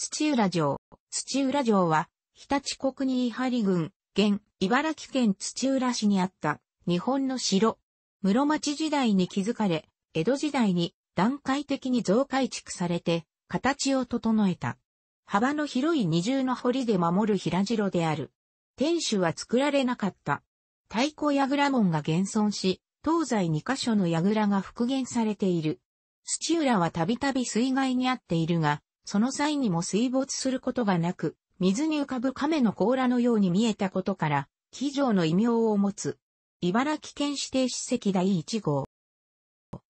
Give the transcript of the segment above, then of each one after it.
土浦城。土浦城は、日立国に伊張郡、現、茨城県土浦市にあった、日本の城。室町時代に築かれ、江戸時代に段階的に増改築されて、形を整えた。幅の広い二重の堀で守る平城である。天守は作られなかった。太鼓櫓門が現存し、東西2カ所の櫓が復元されている。土浦はたびたび水害にあっているが、その際にも水没することがなく、水に浮かぶ亀の甲羅のように見えたことから、騎乗の異名を持つ。茨城県指定史跡第1号。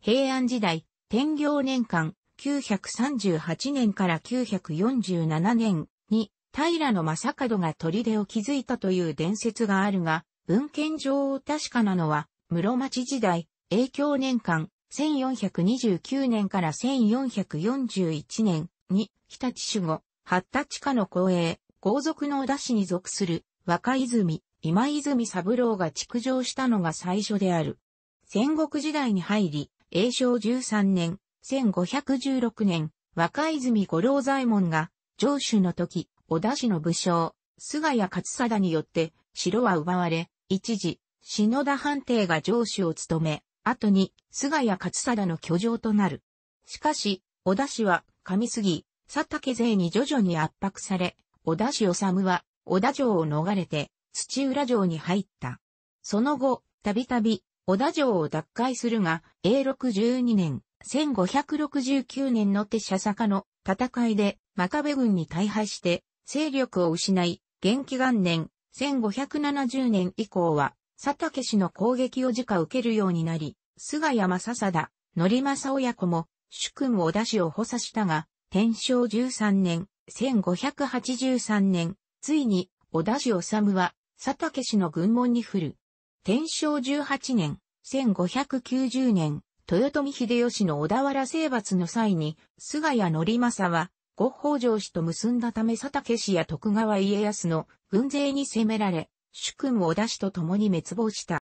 平安時代、天行年間、938年から947年に、平野正門が砦を築いたという伝説があるが、文献上確かなのは、室町時代、永響年間、1429年から1441年、に、日立守護、八田地下の公営、豪族の織氏に属する若泉、今泉三郎が築城したのが最初である。戦国時代に入り、永正十三年、1516年、若泉五郎左衛門が、城主の時、織田氏の武将、菅谷勝貞によって、城は奪われ、一時、篠田藩邸が城主を務め、後に、菅谷勝貞の居城となる。しかし、織田氏は、上杉、佐竹勢に徐々に圧迫され、小田氏治は、小田城を逃れて、土浦城に入った。その後、たびたび、小田城を奪回するが、永禄12年、1569年の手社坂の戦いで、真壁軍に大敗して、勢力を失い、元気元年、1570年以降は、佐竹氏の攻撃を直受けるようになり、菅山笹田、則政親子も、主君織田氏を補佐したが、天正13年、1583年、ついに織田氏治は佐竹氏の軍門に振る。天正18年、1590年、豊臣秀吉の小田原征伐の際に、菅谷則政は、ご北条氏と結んだため佐竹氏や徳川家康の軍勢に攻められ、主君織田氏と共に滅亡した。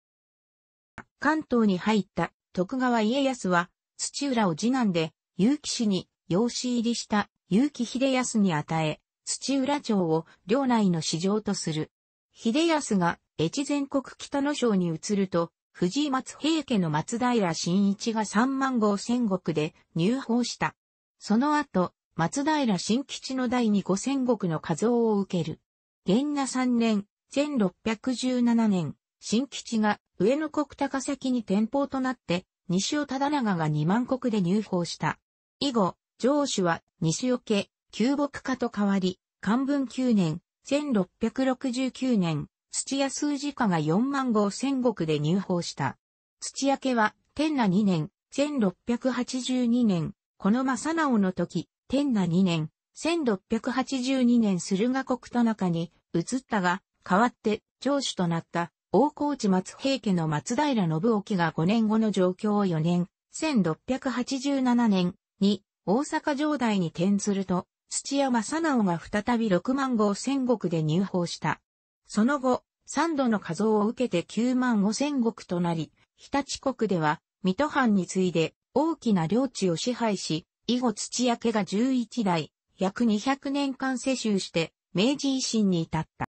関東に入った徳川家康は土浦を次男で、結城氏に養子入りした結城秀康に与え、土浦町を領内の市場とする。秀康が越前国北野省に移ると、藤井松平家の松平新一が3万号戦国で入法した。その後、松平新吉の第二五千国の画像を受ける。元那3年、1617年、新吉が上野国高崎に天保となって西尾忠長が2万国で入法した。以後、上主は西尾家、旧木家と変わり、漢文9年、1669年、土屋数字家が4万号戦国で入法した。土屋家は、天那2年、1682年、この正直の時、天那2年、1682年駿河国田中に移ったが、代わって上主となった大河内松平家の松平信沖が5年後の状況を4年、1687年に大阪城代に転ずると、土屋正直が再び6万号戦国で入法した。その後、三度の加増を受けて9万5千国となり、日立国では、水戸藩に次いで大きな領地を支配し、以後土屋家が11代、約200年間世襲して、明治維新に至った。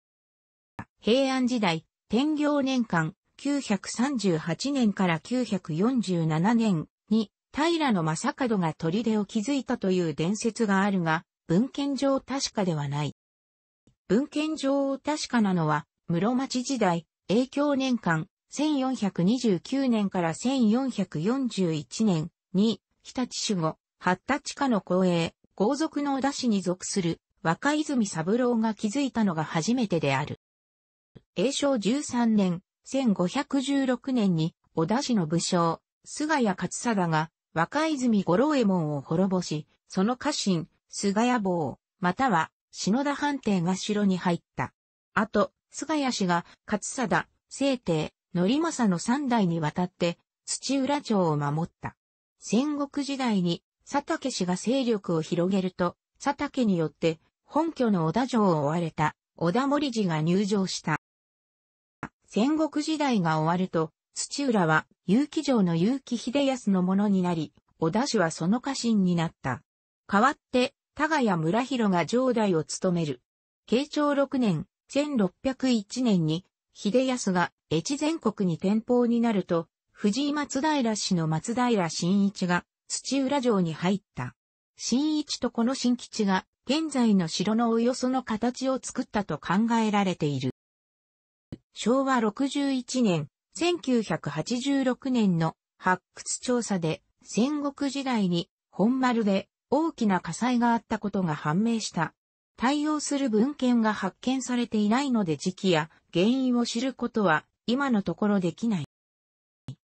平安時代、天行年間938年から947年に平の正門が砦を築いたという伝説があるが、文献上確かではない。文献上確かなのは、室町時代、永響年間1429年から1441年に、日立守護、八田地下の公営、豪族の織田氏に属する若泉三郎が築いたのが初めてである。永正13年、1516年に、小田氏の武将、菅谷勝貞が、若泉五郎右衛門を滅ぼし、その家臣、菅谷坊、または、篠田藩邸が城に入った。あと、菅谷氏が、勝貞、清帝、則政の三代にわたって、土浦町を守った。戦国時代に、佐竹氏が勢力を広げると、佐竹によって、本拠の小田城を追われた、小田森氏が入城した。戦国時代が終わると、土浦は結城城の結城秀康のものになり、小田氏はその家臣になった。代わって、田谷村広が城代を務める。慶長6年、1601年に、秀康が越前国に転封になると、藤井松平氏の松平新一が土浦城に入った。新一とこの新吉が現在の城のおよその形を作ったと考えられている。昭和61年、1986年の発掘調査で戦国時代に本丸で大きな火災があったことが判明した。対応する文献が発見されていないので時期や原因を知ることは今のところできない。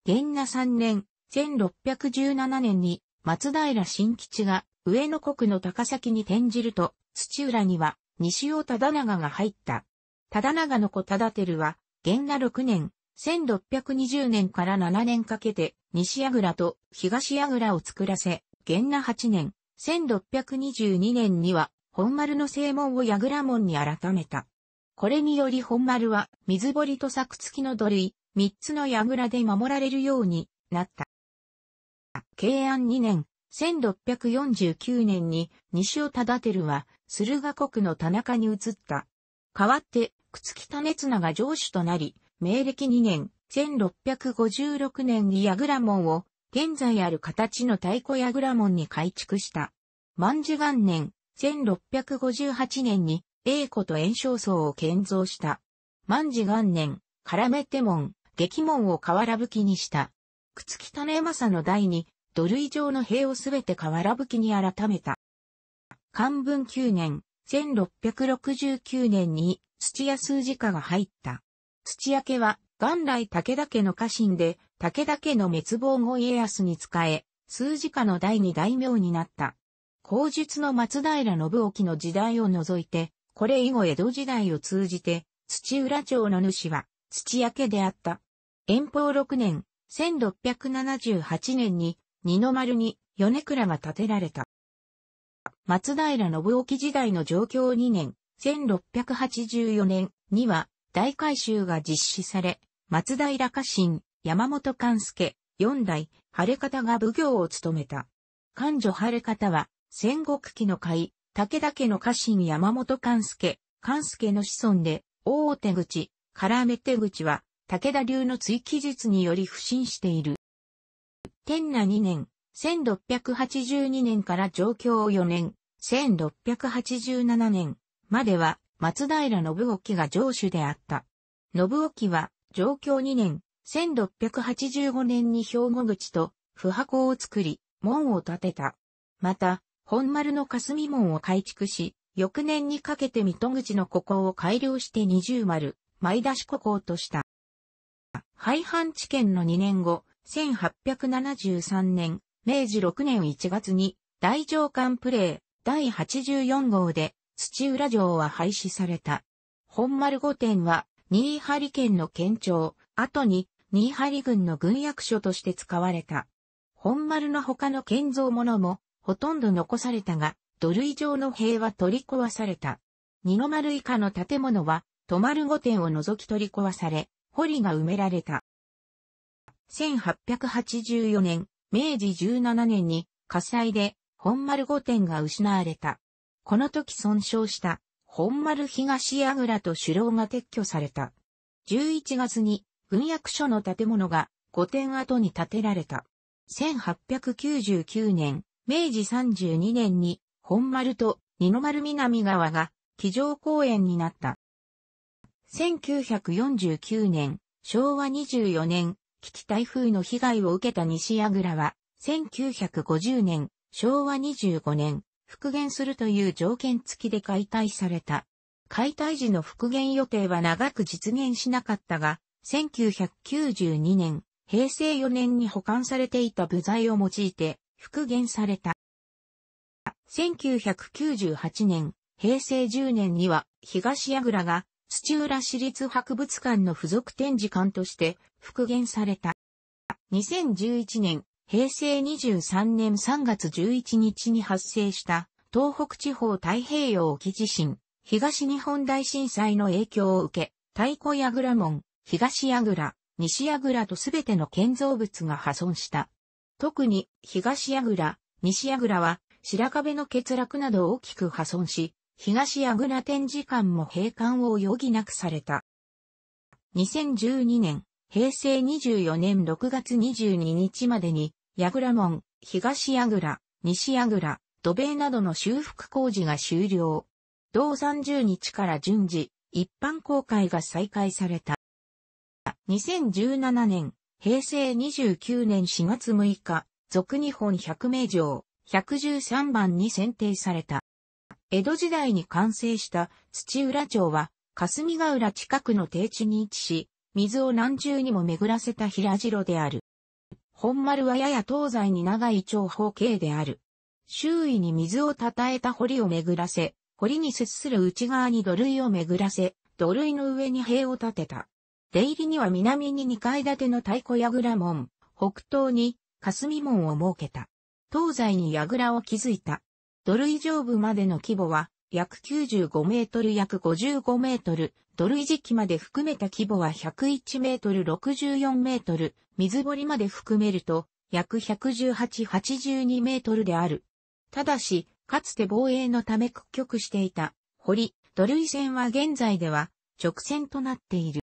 元那3年、1617年に松平新吉が上野国の高崎に転じると土浦には西尾忠長が入った。忠長の子忠輝は、元那6年、1620年から7年かけて、西櫓と東櫓を作らせ、元那8年、1622年には、本丸の正門を櫓門に改めた。これにより本丸は、水堀と作付きの土塁、三つの櫓で守られるようになった。慶安2年、1649年に、西尾忠輝は、駿河国の田中に移った。代わって、たねつなが城主となり、明暦2年、1656年にラモ門を、現在ある形の太鼓ヤラモ門に改築した。万寿元年、1658年に、栄子と炎章層を建造した。万寿元年、メめて門、激門を瓦吹きにした。たねま正の代に、土塁上の塀をすべて瓦吹きに改めた。漢文9年、1669年に土屋数字家が入った。土屋家は元来武田家の家臣で武田家の滅亡後家康に仕え、数字家の第二大名になった。口述の松平信興の時代を除いて、これ以後江戸時代を通じて、土浦町の主は土屋家であった。遠方6年、1678年に二の丸に米倉が建てられた。松平信興時代の状況2年、1684年には大改修が実施され、松平家臣、山本勘助、四代、晴れ方が奉行を務めた。官女晴れ方は、戦国期の会、武田家の家臣山本勘助、勘助の子孫で、大手口、唐め手口は、武田流の追記術により不信している。天那2年、1682年から上京4年、1687年までは松平信興が上主であった。信興は上京2年、1685年に兵庫口と不箱を作り、門を建てた。また、本丸の霞門を改築し、翌年にかけて水戸口の古港を改良して二重丸、前出し古港とした。廃藩置県の2年後、1873年、明治6年1月に大上官プレイ第84号で土浦城は廃止された。本丸御殿は新張県の県庁、後に新張郡の軍役所として使われた。本丸の他の建造物もほとんど残されたが、土塁上の塀は取り壊された。二の丸以下の建物は、泊丸御殿を除き取り壊され、堀が埋められた。1884年、明治17年に火災で本丸御殿が失われた。この時損傷した本丸東櫓と首楼が撤去された。11月に軍役所の建物が御殿跡に建てられた。1899年、明治32年に本丸と二の丸南側が騎上公園になった。1949年、昭和24年、危機台風の被害を受けた西矢倉は、1950年、昭和25年、復元するという条件付きで解体された。解体時の復元予定は長く実現しなかったが、1992年、平成4年に保管されていた部材を用いて復元された。1998年、平成10年には東倉が土浦市立博物館の付属展示館として復元された。2011年、平成23年3月11日に発生した東北地方太平洋沖地震、東日本大震災の影響を受け、太鼓やぐ門、東やぐ西やぐとすべての建造物が破損した。特に東やぐ西やぐは白壁の欠落など大きく破損し、東矢倉展示館も閉館を余儀なくされた。2012年、平成24年6月22日までに、矢倉門、東矢倉、西矢倉、土塀などの修復工事が終了。同30日から順次、一般公開が再開された。2017年、平成29年4月6日、俗日本100名城、113番に選定された。江戸時代に完成した土浦町は、霞ヶ浦近くの低地に位置し、水を何重にも巡らせた平城である。本丸はやや東西に長い長方形である。周囲に水をたたえた堀を巡らせ、堀に接する内側に土塁を巡らせ、土塁の上に塀を建てた。出入りには南に2階建ての太鼓櫓門、北東に霞門を設けた。東西に櫓を築いた。土塁上部までの規模は約95メートル約55メートル、土塁時期まで含めた規模は101メートル64メートル、水堀まで含めると約11882メートルである。ただし、かつて防衛のため屈曲していた堀、土塁線は現在では直線となっている。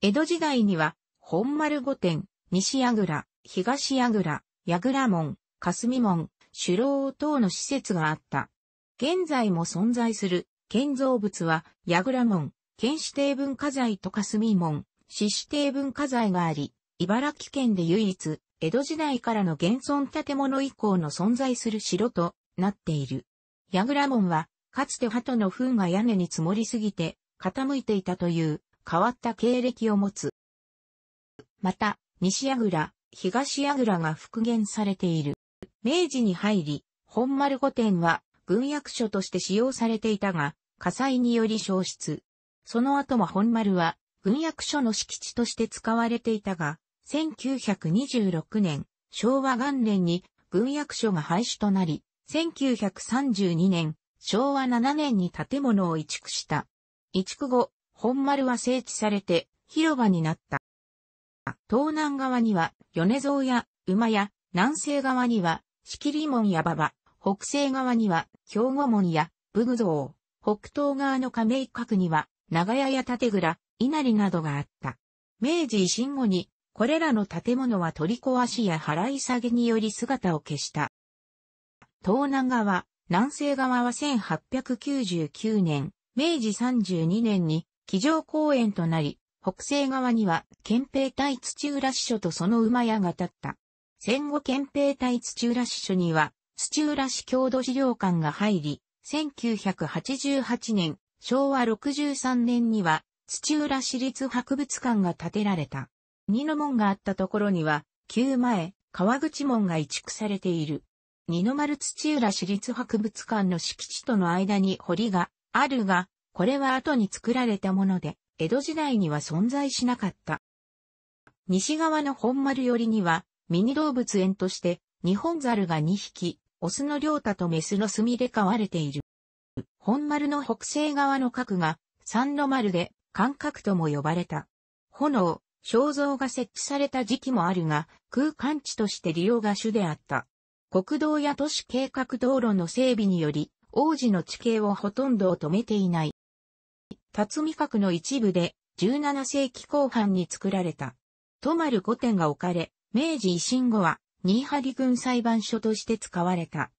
江戸時代には本丸御殿、西櫓、東櫓、櫓門、霞門、首楼等の施設があった。現在も存在する建造物は、櫓門、県指定文化財と霞門、市指定文化財があり、茨城県で唯一、江戸時代からの現存建物以降の存在する城となっている。櫓門は、かつて鳩の糞が屋根に積もりすぎて、傾いていたという、変わった経歴を持つ。また、西櫓、東櫓が復元されている。明治に入り、本丸御殿は軍役所として使用されていたが、火災により消失。その後も本丸は軍役所の敷地として使われていたが、1926年、昭和元年に軍役所が廃止となり、1932年、昭和7年に建物を移築した。移築後、本丸は整地されて広場になった。東南側には米蔵や馬屋、南西側には敷り門や馬場、北西側には兵庫門や武具像、北東側の亀一角には長屋や縦倉、稲荷などがあった。明治維新後にこれらの建物は取り壊しや払い下げにより姿を消した。東南側、南西側は1899年、明治32年に騎乗公園となり、北西側には憲兵隊土浦支所とその馬屋が建った。戦後憲兵隊土浦支所には、土浦市郷土資料館が入り、1988年、昭和63年には、土浦市立博物館が建てられた。二の門があったところには、旧前、川口門が移築されている。二の丸土浦市立博物館の敷地との間に堀があるが、これは後に作られたもので、江戸時代には存在しなかった。西側の本丸寄りには、ミニ動物園として、日本猿が2匹、オスの両太とメスのスミ飼われている。本丸の北西側の角が、三の丸で、間角とも呼ばれた。炎、肖像が設置された時期もあるが、空間地として利用が主であった。国道や都市計画道路の整備により、王子の地形をほとんど止めていない。辰巳角の一部で、17世紀後半に作られた。とまる御殿が置かれ、明治維新後は、新張郡裁判所として使われた。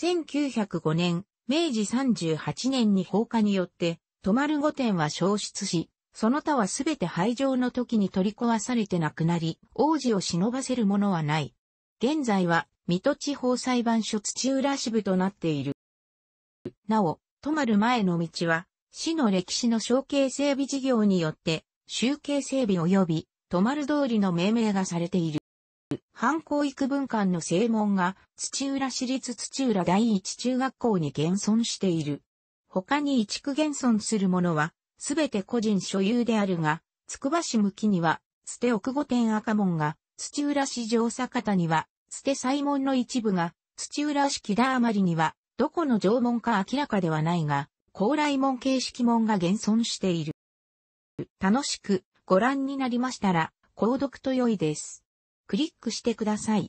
1905年、明治38年に放火によって、泊まる御殿は消失し、その他はすべて廃城の時に取り壊されて亡くなり、王子を忍ばせるものはない。現在は、水戸地方裁判所土浦支部となっている。なお、泊まる前の道は、市の歴史の承継整備事業によって、集計整備及び、泊まる通りの命名がされている。反抗育文館の正門が土浦市立土浦第一中学校に現存している。他に移築現存するものは、すべて個人所有であるが、つくば市向きには、捨て奥御殿赤門が、土浦市上坂田には、捨て西門の一部が、土浦市木田余りには、どこの城門か明らかではないが、高麗門形式門が現存している。楽しくご覧になりましたら、購読と良いです。クリックしてください。